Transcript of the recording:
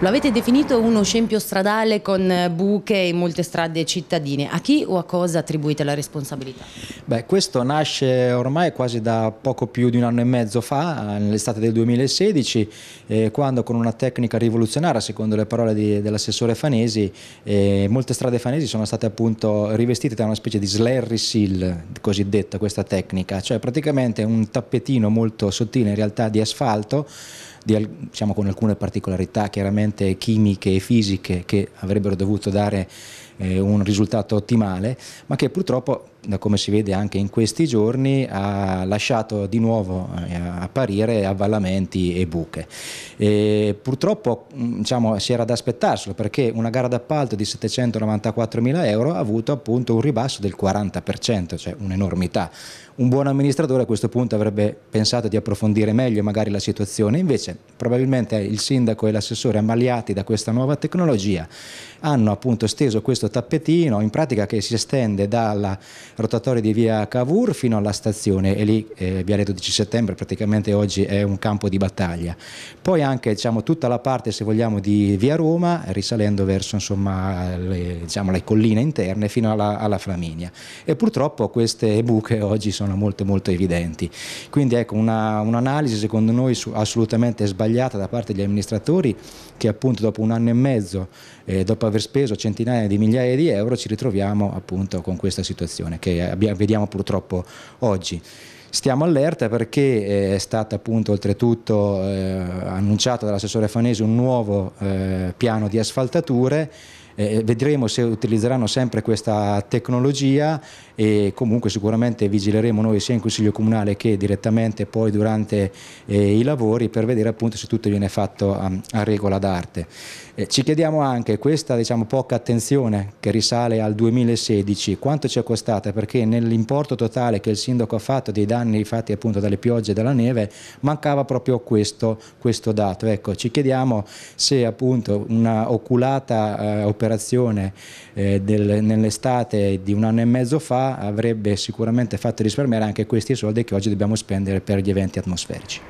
Lo avete definito uno scempio stradale con buche in molte strade cittadine. A chi o a cosa attribuite la responsabilità? Beh, questo nasce ormai quasi da poco più di un anno e mezzo fa, nell'estate del 2016, eh, quando con una tecnica rivoluzionaria, secondo le parole dell'assessore Fanesi, eh, molte strade fanesi sono state appunto rivestite da una specie di slurry seal, cosiddetta questa tecnica, cioè praticamente un tappetino molto sottile in realtà di asfalto di, diciamo, con alcune particolarità chiaramente chimiche e fisiche che avrebbero dovuto dare eh, un risultato ottimale, ma che purtroppo, da come si vede anche in questi giorni, ha lasciato di nuovo eh, apparire avvallamenti e buche. E purtroppo mm, diciamo, si era da aspettarselo perché una gara d'appalto di 794 mila euro ha avuto appunto un ribasso del 40%, cioè un'enormità. Un buon amministratore a questo punto avrebbe pensato di approfondire meglio magari la situazione, invece probabilmente il sindaco e l'assessore ammaliati da questa nuova tecnologia hanno appunto steso questo questo tappetino in pratica che si estende dalla rotatoria di via Cavour fino alla stazione e lì eh, Vialetto 12 settembre praticamente oggi è un campo di battaglia. Poi anche diciamo, tutta la parte se vogliamo di via Roma risalendo verso insomma, le, diciamo, le colline interne fino alla, alla Flaminia e purtroppo queste buche oggi sono molto molto evidenti. Quindi ecco un'analisi un secondo noi su, assolutamente sbagliata da parte degli amministratori che appunto dopo un anno e mezzo eh, dopo aver speso centinaia di migliaia migliaia di euro ci ritroviamo appunto con questa situazione che vediamo purtroppo oggi. Stiamo allerta perché eh, è stato appunto oltretutto eh, annunciato dall'assessore Fanesi un nuovo eh, piano di asfaltature eh, eh, vedremo se utilizzeranno sempre questa tecnologia e comunque sicuramente vigileremo noi sia in Consiglio Comunale che direttamente poi durante eh, i lavori per vedere appunto se tutto viene fatto a, a regola d'arte. Eh, ci chiediamo anche questa diciamo, poca attenzione che risale al 2016, quanto ci è costata perché nell'importo totale che il sindaco ha fatto dei danni fatti appunto dalle piogge e dalla neve mancava proprio questo, questo dato. Ecco, ci chiediamo se appunto una oculata eh, operazione operazione eh, nell'estate di un anno e mezzo fa avrebbe sicuramente fatto risparmiare anche questi soldi che oggi dobbiamo spendere per gli eventi atmosferici.